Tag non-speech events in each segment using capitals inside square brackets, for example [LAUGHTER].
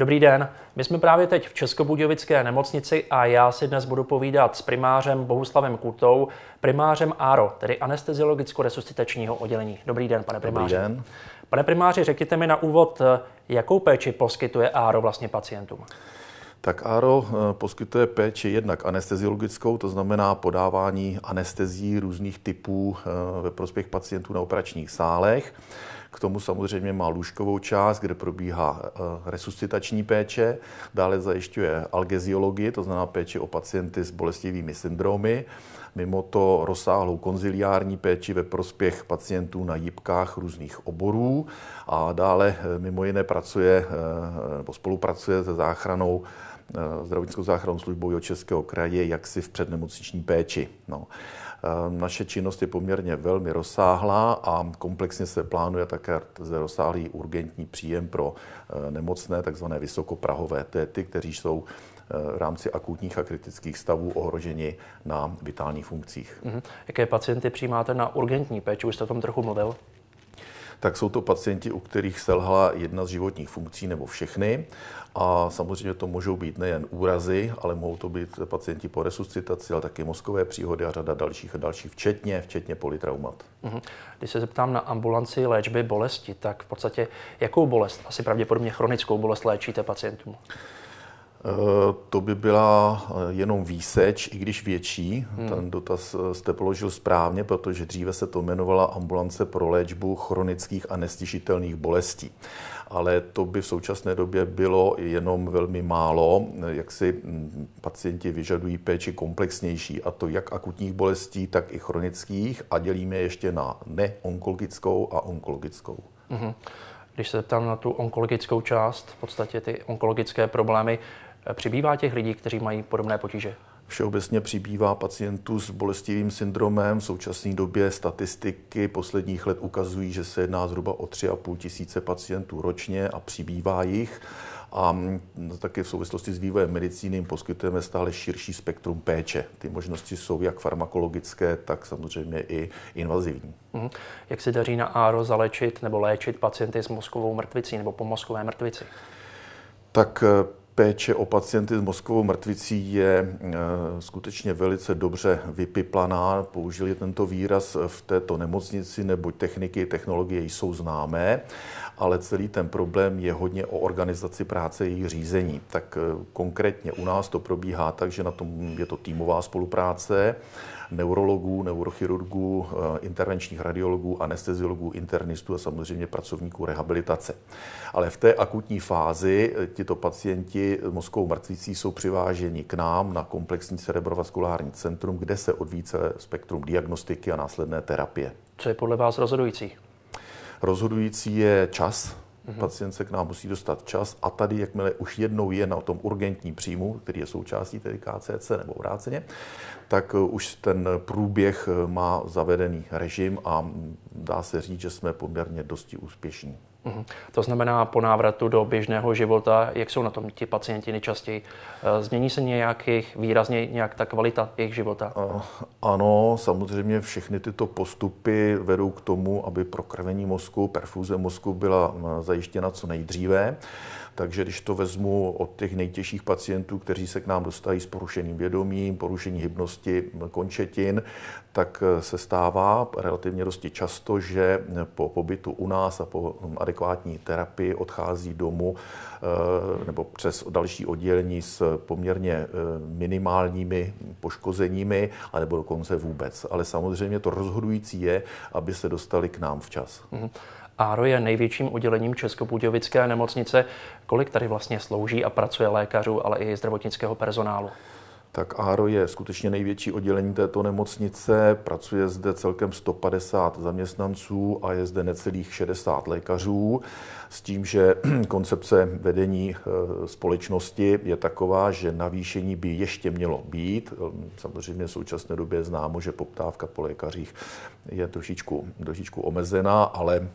Dobrý den, my jsme právě teď v Českobudějovické nemocnici a já si dnes budu povídat s primářem Bohuslavem Kutou, primářem ARO, tedy anesteziologicko-resuscitačního oddělení. Dobrý den, pane primáři. Dobrý den. Pane primáři, řekněte mi na úvod, jakou péči poskytuje ARO vlastně pacientům? Tak ARO eh, poskytuje péči jednak anesteziologickou, to znamená podávání anestezí různých typů eh, ve prospěch pacientů na operačních sálech k tomu samozřejmě má lůžkovou část, kde probíhá e, resuscitační péče, dále zajišťuje algeziologii, to znamená péči o pacienty s bolestivými syndromy, mimo to rozsáhlou konziliární péči ve prospěch pacientů na jípkách různých oborů a dále e, mimo jiné pracuje e, nebo spolupracuje se záchranou Eh, zdravotnickou záchrannou službou jeho Českého kraje, jak si v přednemocniční péči. No. Eh, naše činnost je poměrně velmi rozsáhlá a komplexně se plánuje také rozsáhlý urgentní příjem pro eh, nemocné, takzvané vysokoprahové, to kteří jsou v rámci akutních a kritických stavů ohroženi na vitálních funkcích. Mm-hmm. Jaké pacienty přijímáte na urgentní péči? Už jste o tom trochu mluvil tak jsou to pacienti, u kterých selhala jedna z životních funkcí nebo všechny. A samozřejmě to můžou být nejen úrazy, ale mohou to být pacienti po resuscitaci, ale také mozkové příhody a řada dalších a dalších, včetně, včetně politraumat. Mhm. Když se zeptám na ambulanci léčby bolesti, tak v podstatě jakou bolest, asi pravděpodobně chronickou bolest léčíte pacientům? Eh, to by byla eh, jenom výseč, i když větší. Hmm. Ten dotaz eh, jste položil správně, protože dříve se to jmenovala ambulance pro léčbu chronických a nestišitelných bolestí. Ale to by v současné době bylo jenom velmi málo, jak si hm, pacienti vyžadují péči komplexnější, a to jak akutních bolestí, tak i chronických, a dělíme ještě na neonkologickou a onkologickou. Hmm. Když se zeptám na tu onkologickou část, v podstatě ty onkologické problémy, Přibývá těch lidí, kteří mají podobné potíže? Všeobecně přibývá pacientů s bolestivým syndromem. V současné době statistiky posledních let ukazují, že se jedná zhruba o 3,5 tisíce pacientů ročně a přibývá jich. A mm, no, také v souvislosti s vývojem medicíny jim poskytujeme stále širší spektrum péče. Ty možnosti jsou jak farmakologické, tak samozřejmě i invazivní. Mm-hmm. Jak se daří na ARO zalečit nebo léčit pacienty s mozkovou mrtvicí nebo po mozkové mrtvici? Tak eh, péče o pacienty s mozkovou mrtvicí je eh, skutečně velice dobře vypiplaná. Použili tento výraz v této nemocnici, nebo techniky, technologie jsou známé, ale celý ten problém je hodně o organizaci práce její řízení. Tak eh, konkrétně u nás to probíhá tak, že na tom je to týmová spolupráce neurologů, neurochirurgů, eh, intervenčních radiologů, anesteziologů, internistů a samozřejmě pracovníků rehabilitace. Ale v té akutní fázi eh, tito pacienti mozkou mrtvicí jsou přiváženi k nám na komplexní cerebrovaskulární centrum, kde se odvíjí celé spektrum diagnostiky a následné terapie. Co je podle vás rozhodující? Rozhodující je čas, Mm-hmm. Pacient se k nám musí dostat čas a tady, jakmile už jednou je na tom urgentním příjmu, který je součástí tedy KCC nebo obráceně, tak eh, už ten průběh eh, má zavedený režim a mm, dá se říct, že jsme poměrně dosti úspěšní. Mhm. To znamená, po návratu do běžného života, jak jsou na tom ti pacienti nejčastěji? Eh, změní se nějakých výrazně nějak ta kvalita jejich života? Eh, ano, samozřejmě všechny tyto postupy vedou k tomu, aby prokrvení mozku, perfuze mozku byla mm, zajištěna co nejdříve. Takže když to vezmu od těch nejtěžších pacientů, kteří se k nám dostají s porušeným vědomím, porušení hybnosti mm, končetin, tak eh, se stává relativně dosti často, že po pobytu u nás a po mm, adekvátní terapii, odchází domů eh, nebo přes další oddělení s poměrně eh, minimálními poškozeními, anebo dokonce vůbec. Ale samozřejmě to rozhodující je, aby se dostali k nám včas. Mm-hmm. ARO je největším oddělením Českobudějovické nemocnice. Kolik tady vlastně slouží a pracuje lékařů, ale i zdravotnického personálu? tak ARO je skutečně největší oddělení této nemocnice. Pracuje zde celkem 150 zaměstnanců a je zde necelých 60 lékařů. S tím, že [CLEARS THROAT] koncepce vedení eh, společnosti je taková, že navýšení by ještě mělo být. Samozřejmě v současné době je známo, že poptávka po lékařích je trošičku, trošičku omezená, ale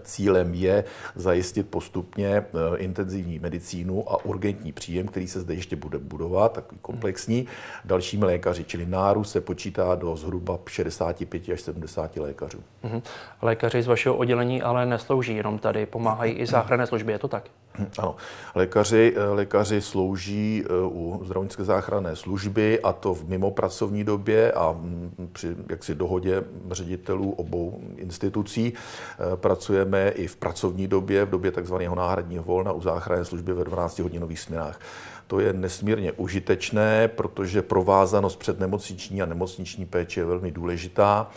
Cílem je zajistit postupně eh, intenzivní medicínu a urgentní příjem, který se zde ještě bude budovat, takový komplexní, dalšími lékaři, čili nárůst se počítá do zhruba 65 až 70 lékařů. Mhm. Lékaři z vašeho oddělení ale neslouží jenom tady, pomáhají i záchranné služby, je to tak? [CLEARS THROAT] Ano, lékaři, eh, lékaři slouží eh, u zdravotnické záchranné služby a to v mimo pracovní době a mm, při jaksi dohodě ředitelů obou institucí. Eh, pracujeme i v pracovní době, v době takzvaného náhradního volna u záchranné služby ve 12-hodinových směnách. To je nesmírně užitečné, protože provázanost před nemocniční a nemocniční péče je velmi důležitá.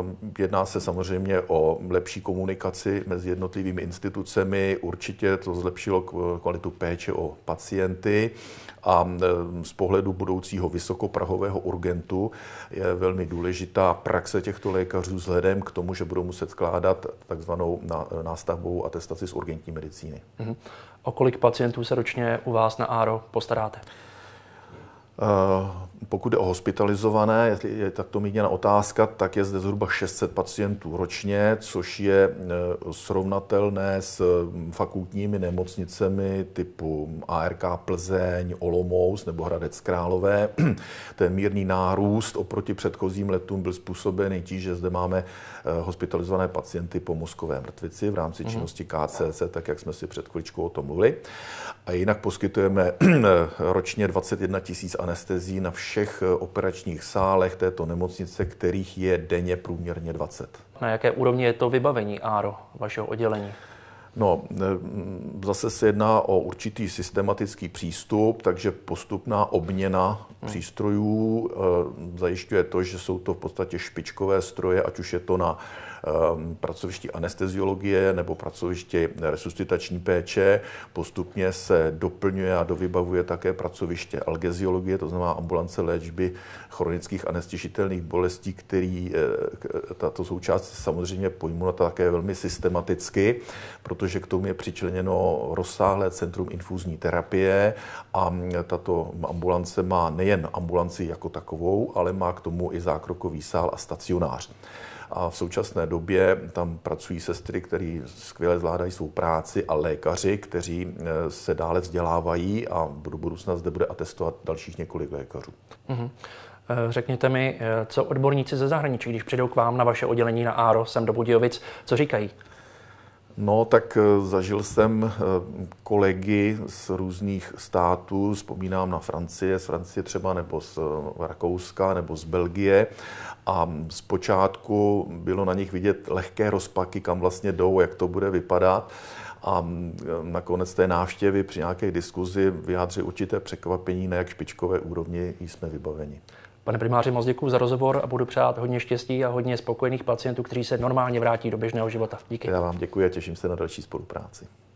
Ehm, jedná se samozřejmě o lepší komunikaci mezi jednotlivými institucemi. Určitě to zlepšilo kvalitu péče o pacienty a ehm, z pohledu budoucího vysokoprahového urgentu je velmi důležitá praxe těchto lékařů vzhledem k tomu, že budou muset skládat takzvanou nástavbou atestaci z urgentní medicíny. Mm-hmm. O kolik pacientů se ročně u vás na ARO postaráte? Eh, pokud je o hospitalizované, jestli je takto míněna otázka, tak je zde zhruba 600 pacientů ročně, což je eh, srovnatelné s mm, fakultními nemocnicemi typu mm, ARK Plzeň, Olomouc nebo Hradec Králové. Ten [CLEARS THROAT] mírný nárůst oproti předchozím letům byl způsobený tím, že zde máme eh, hospitalizované pacienty po mozkové mrtvici v rámci mhm. činnosti KCC, tak jak jsme si před chvíličkou o tom mluvili. A jinak poskytujeme [CLEARS THROAT] ročně 21 tisíc anestezí na všech eh, operačních sálech této nemocnice, kterých je denně průměrně 20. Na jaké úrovni je to vybavení ARO, vašeho oddělení? No, eh, mm, zase se jedná o určitý systematický přístup, takže postupná obměna hmm. přístrojů eh, zajišťuje to, že jsou to v podstatě špičkové stroje, ať už je to na Ehm, pracovišti anesteziologie nebo pracoviště resuscitační péče. Postupně se doplňuje a dovybavuje také pracoviště algeziologie, to znamená ambulance léčby chronických anestižitelných bolestí, který eh, eh, tato součást samozřejmě pojmula také velmi systematicky, protože k tomu je přičleněno rozsáhlé centrum infuzní terapie a tato ambulance má nejen ambulanci jako takovou, ale má k tomu i zákrokový sál a stacionář. A v současné době tam pracují sestry, které skvěle zvládají svou práci a lékaři, kteří e, se dále vzdělávají a do budoucna zde bude atestovat dalších několik lékařů. Mm-hmm. Řekněte mi, e, co odborníci ze zahraničí, když přijdou k vám na vaše oddělení na ARO sem do Budějovic, co říkají? No, tak eh, zažil jsem eh, kolegy z různých států, vzpomínám na Francie, z Francie třeba, nebo z eh, Rakouska, nebo z Belgie. A zpočátku bylo na nich vidět lehké rozpaky, kam vlastně jdou, jak to bude vypadat. A mm, nakonec té návštěvy při nějaké diskuzi vyjádřili určité překvapení, na jak špičkové úrovni jsme vybaveni. Pane primáři, moc děkuji za rozhovor a budu přát hodně štěstí a hodně spokojených pacientů, kteří se normálně vrátí do běžného života. Díky. Já vám děkuji a těším se na další spolupráci.